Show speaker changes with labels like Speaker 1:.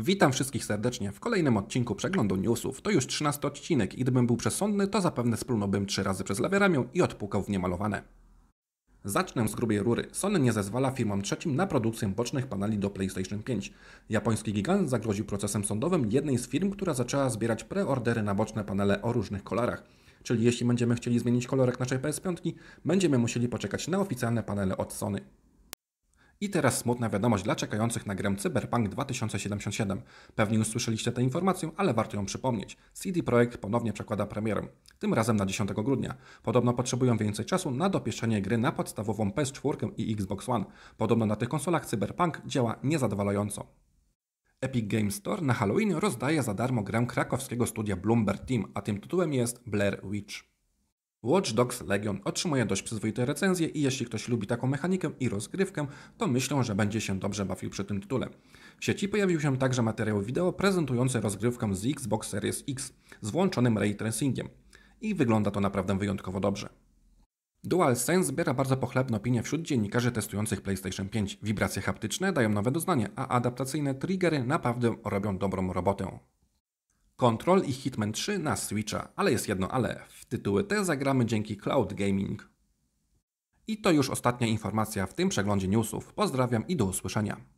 Speaker 1: Witam wszystkich serdecznie w kolejnym odcinku przeglądu newsów. To już 13 odcinek i gdybym był przesądny, to zapewne splunąłbym trzy razy przez lewe ramię i odpukał w niemalowane. Zacznę z grubej rury. Sony nie zezwala firmom trzecim na produkcję bocznych paneli do PlayStation 5. Japoński gigant zagroził procesem sądowym jednej z firm, która zaczęła zbierać preordery na boczne panele o różnych kolorach. Czyli jeśli będziemy chcieli zmienić kolorek naszej PS5, będziemy musieli poczekać na oficjalne panele od Sony. I teraz smutna wiadomość dla czekających na grę Cyberpunk 2077. Pewnie już słyszeliście tę informację, ale warto ją przypomnieć. CD Projekt ponownie przekłada premierę, tym razem na 10 grudnia. Podobno potrzebują więcej czasu na dopieszczenie gry na podstawową PS4 i Xbox One. Podobno na tych konsolach Cyberpunk działa niezadowalająco. Epic Games Store na Halloween rozdaje za darmo grę krakowskiego studia Bloomberg Team, a tym tytułem jest Blair Witch. Watch Dogs Legion otrzymuje dość przyzwoite recenzje i jeśli ktoś lubi taką mechanikę i rozgrywkę, to myślę, że będzie się dobrze bawił przy tym tytule. W sieci pojawił się także materiał wideo prezentujący rozgrywkę z Xbox Series X z włączonym ray tracingiem. I wygląda to naprawdę wyjątkowo dobrze. DualSense zbiera bardzo pochlebne opinie wśród dziennikarzy testujących PlayStation 5. Wibracje haptyczne dają nowe doznanie, a adaptacyjne triggery naprawdę robią dobrą robotę. Control i Hitman 3 na Switcha, ale jest jedno ale. W tytuły te zagramy dzięki cloud gaming. I to już ostatnia informacja w tym przeglądzie newsów. Pozdrawiam i do usłyszenia.